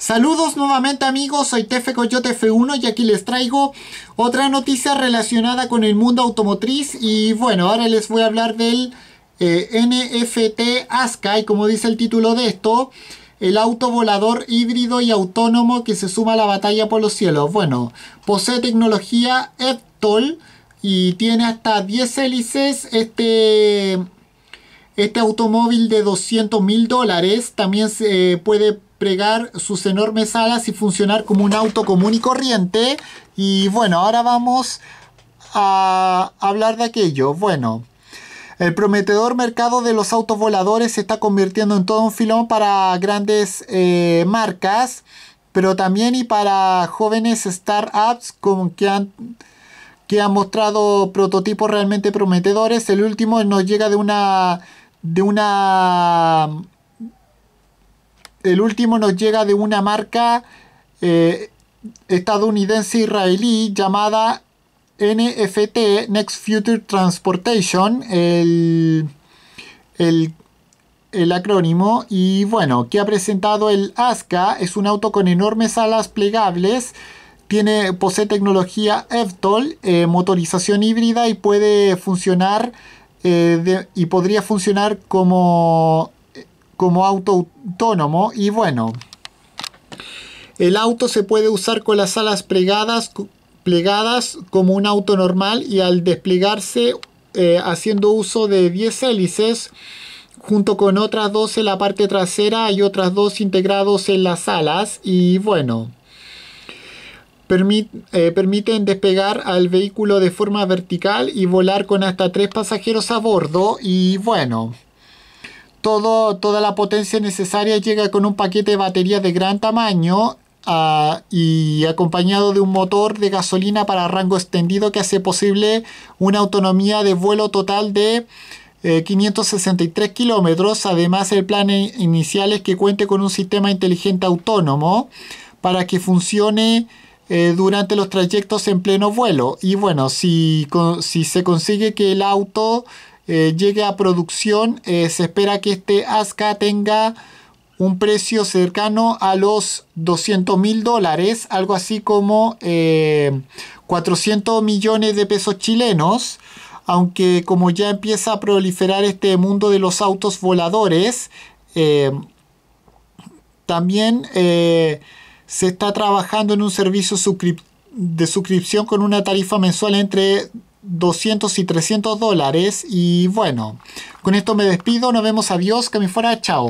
Saludos nuevamente amigos, soy Tefe Coyote F1 y aquí les traigo otra noticia relacionada con el mundo automotriz y bueno, ahora les voy a hablar del eh, NFT ASCA y como dice el título de esto, el auto volador híbrido y autónomo que se suma a la batalla por los cielos. Bueno, posee tecnología EPTOL y tiene hasta 10 hélices este este automóvil de 200 mil dólares también se eh, puede pregar sus enormes alas y funcionar como un auto común y corriente. Y bueno, ahora vamos a hablar de aquello. Bueno, el prometedor mercado de los autos voladores se está convirtiendo en todo un filón para grandes eh, marcas, pero también y para jóvenes startups que han que han mostrado prototipos realmente prometedores. El último nos llega de una de una... El último nos llega de una marca eh, estadounidense-israelí llamada NFT, Next Future Transportation, el, acrónimo, y bueno, que ha presentado el ASCA, es un auto con enormes alas plegables, tiene, posee tecnología EVTOL, eh, motorización híbrida y puede funcionar eh, y podría funcionar como, como auto autónomo y bueno. El auto se puede usar con las alas plegadas, plegadas como un auto normal y al desplegarse eh, haciendo uso de 10 hélices junto con otras dos en la parte trasera y otras dos integrados en las alas y bueno. Eh, permiten despegar al vehículo de forma vertical y volar con hasta tres pasajeros a bordo y bueno, toda la potencia necesaria llega con un paquete de batería de gran tamaño ah, y acompañado de un motor de gasolina para rango extendido que hace posible una autonomía de vuelo total de 563 eh, kilómetros. Además, el plan e, inicial es que cuente con un sistema inteligente autónomo para que funcione eh, durante los trayectos en pleno vuelo. Y bueno, si, si se consigue que el auto eh, llegue a producción, eh, se espera que este ASCA tenga un precio cercano a los 200 mil dólares, algo así como 400 millones de pesos chilenos aunque como ya empieza a proliferar este mundo de los autos voladores, también se está trabajando en un servicio de suscripción con una tarifa mensual entre 200 y 300 dólares. Y bueno, con esto me despido. Nos vemos. Adiós. Que me fuera. Chao.